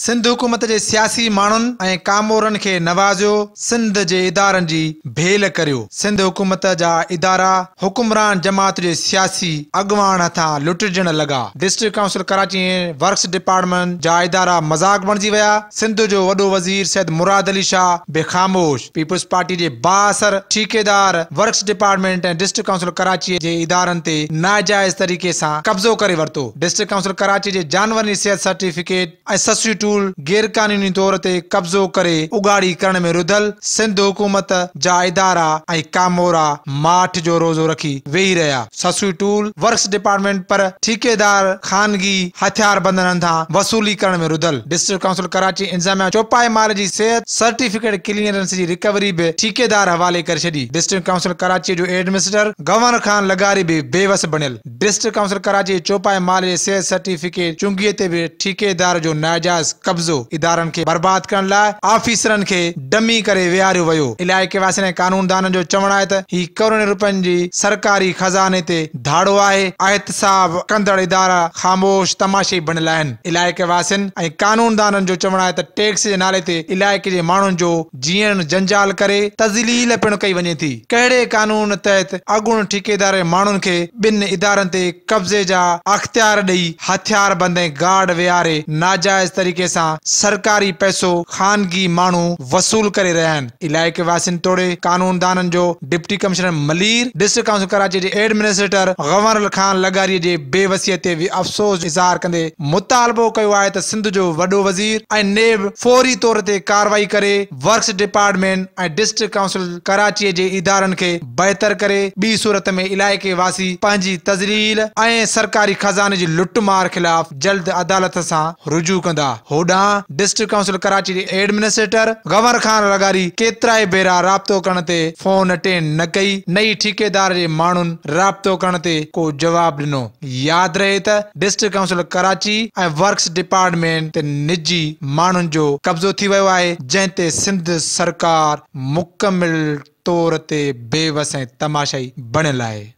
सिंध हुकूमत के सियासी माण्हुनि कामोर के नवाजो सिंध के इदार जी भेल कर सिंध हुकूमत जा इदारा हुकुमरान जमात के सियासी अॻवान हथा लुटजन लगा district council Karachi works department जा इदारा मज़ाक बणिजी विया सिंध जो वो वज़ीर सैद मुराद अली शाह बेखामोश पीपुल्स पार्टी के बासर ठीकेदार वर्क्स डिपार्टमेंट ए डिस्ट्रिक्ट काउंसिल कराची के इदार नाजायज तरीक़े से कब्ज़ो कर वरतो डिस्ट्रिक्ट काउंसिल कराची जे जानवरनी सेहत सर्टिफिकेट ऐं सब्सिट्यूट असूल गैर कानूनी तौर ते कब्ज़ो करे उगाड़ी करण में रुधल सिंध हुकूमत जा इदारा कामोरा माठ जो रोज़ो रखी वेही रहिया ससुई टूल वर्क्स डिपार्टमेंट पर ठेकेदार खानगी हथियार बंदरनि सां वसूली करण में रुधल डिस्ट्रिक्ट काउंसिल कराची इंज़ामिया चौपाए माल जी सिहत सर्टिफिकेट क्लियरेंस जी रिकवरी बि ठेकेदार हवाले करे छॾी डिस्ट्रिक्ट काउंसिल कराची जो एडमिनिस्टर गंवर खान लगारी बि बेवस बणियल डिस्ट्रिक्ट काउंसिल कराची चौपाए माल जे सर्टिफिकेट चुंगीअ ते बि ठेकेदार जो नाजाइज़ मर्कज़ कब्ज़ो इदारनि खे बर्बाद करण लाइ ऑफिसरनि डमी करे विहारियो वियो इलाइके वासियुनि ऐं कानून जो चवणु आहे ही करोड़े रुपयनि जी सरकारी ख़ज़ाने ते धाड़ो आहे एहतसाब कंदड़ इदारा ख़ामोश तमाशी बणियल आहिनि इलाइके वासियुनि जो चवणु आहे टैक्स जे नाले ते इलाइके जे माण्हुनि जो जीअण जंजाल करे तज़लील पिणु कई वञे थी कहिड़े कानून तहत अगुण ठेकेदार माण्हुनि खे ॿिनि इदारनि कब्ज़े जा अख़्तियार ॾेई हथियार बंदे गार्ड विहारे नाजाइज़ तरीक़े तरीक़े सां सरकारी पैसों खानगी माण्हू वसूल कर रहा आहिनि इलाइक़े वासियुनि तोड़े कानून जो deputy commissioner Malir district council Karachi जे एडमिनिस्ट्रेटर गंवर खान लगारी जे बेवसीअ ते अफ़सोस इज़हार कंदे मुतालबो कयो आहे सिंध जो वॾो वज़ीर नेब फौरी तौर ते कार्रवाई करे वर्क्स डिपार्टमेंट ऐं डिस्ट्रिक्ट काउंसिल कराची के इदार खे बहितर करे ॿी सूरत में इलाके वासी पंहिंजी तज़लील सरकारी खज़ाने जी लुटमार ख़िलाफ़ जल्द अदालत से रुजू कंदा होडा district council Karachi administrator Ganwar Khan लगारी केतरा भेरा राब्तो करण ते फोन अटेंड न कई नई ठेकेदार जे माण्हुनि राब्तो करण ते को जवाब ॾिनो याद रहे त डिस्ट्रिक्ट काउंसिल कराची ऐं वर्क्स डिपार्टमेंट ते निजी माण्हुनि जो कब्ज़ो थी वियो आहे जंहिं सिंध सरकार मुकमिल तौर ते बेवस ऐं तमाशाई बणियल है